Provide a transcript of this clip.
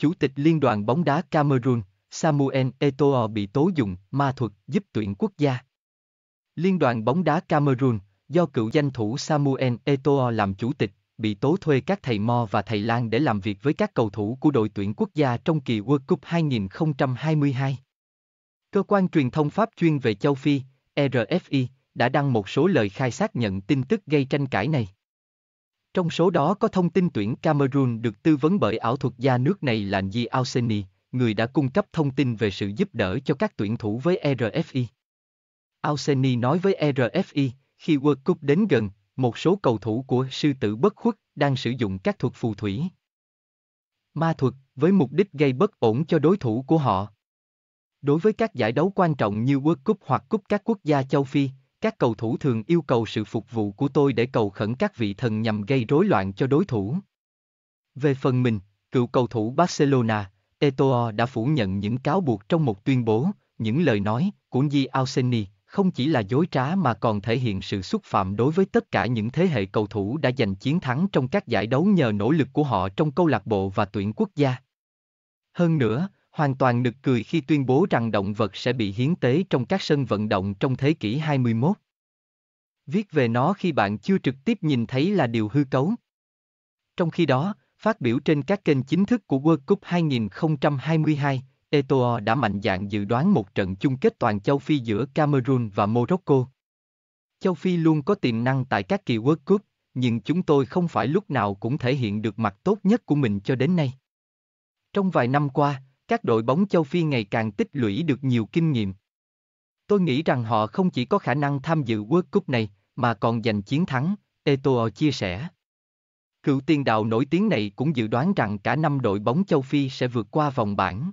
Chủ tịch Liên đoàn bóng đá Cameroon, Samuel Eto'o bị tố dùng ma thuật giúp tuyển quốc gia. Liên đoàn bóng đá Cameroon, do cựu danh thủ Samuel Eto'o làm chủ tịch, bị tố thuê các thầy Mo và thầy Lan để làm việc với các cầu thủ của đội tuyển quốc gia trong kỳ World Cup 2022. Cơ quan truyền thông Pháp chuyên về châu Phi, RFI, đã đăng một số lời khai xác nhận tin tức gây tranh cãi này. Trong số đó có thông tin tuyển Cameroon được tư vấn bởi ảo thuật gia nước này là Nhi Auseni, người đã cung cấp thông tin về sự giúp đỡ cho các tuyển thủ với RFI. Auseni nói với RFI, khi World Cup đến gần, một số cầu thủ của sư tử bất khuất đang sử dụng các thuật phù thủy. Ma thuật, với mục đích gây bất ổn cho đối thủ của họ. Đối với các giải đấu quan trọng như World Cup hoặc Cúp các quốc gia châu Phi, các cầu thủ thường yêu cầu sự phục vụ của tôi để cầu khẩn các vị thần nhằm gây rối loạn cho đối thủ. Về phần mình, cựu cầu thủ Barcelona, Eto'o đã phủ nhận những cáo buộc trong một tuyên bố, những lời nói của Di Auseni không chỉ là dối trá mà còn thể hiện sự xúc phạm đối với tất cả những thế hệ cầu thủ đã giành chiến thắng trong các giải đấu nhờ nỗ lực của họ trong câu lạc bộ và tuyển quốc gia. Hơn nữa, hoàn toàn nực cười khi tuyên bố rằng động vật sẽ bị hiến tế trong các sân vận động trong thế kỷ 21. Viết về nó khi bạn chưa trực tiếp nhìn thấy là điều hư cấu. Trong khi đó, phát biểu trên các kênh chính thức của World Cup 2022, Eto'o đã mạnh dạn dự đoán một trận chung kết toàn châu Phi giữa Cameroon và Morocco. Châu Phi luôn có tiềm năng tại các kỳ World Cup, nhưng chúng tôi không phải lúc nào cũng thể hiện được mặt tốt nhất của mình cho đến nay. Trong vài năm qua, các đội bóng châu Phi ngày càng tích lũy được nhiều kinh nghiệm. Tôi nghĩ rằng họ không chỉ có khả năng tham dự World Cup này, mà còn giành chiến thắng, Eto'o chia sẻ. Cựu tiền đạo nổi tiếng này cũng dự đoán rằng cả năm đội bóng châu Phi sẽ vượt qua vòng bảng.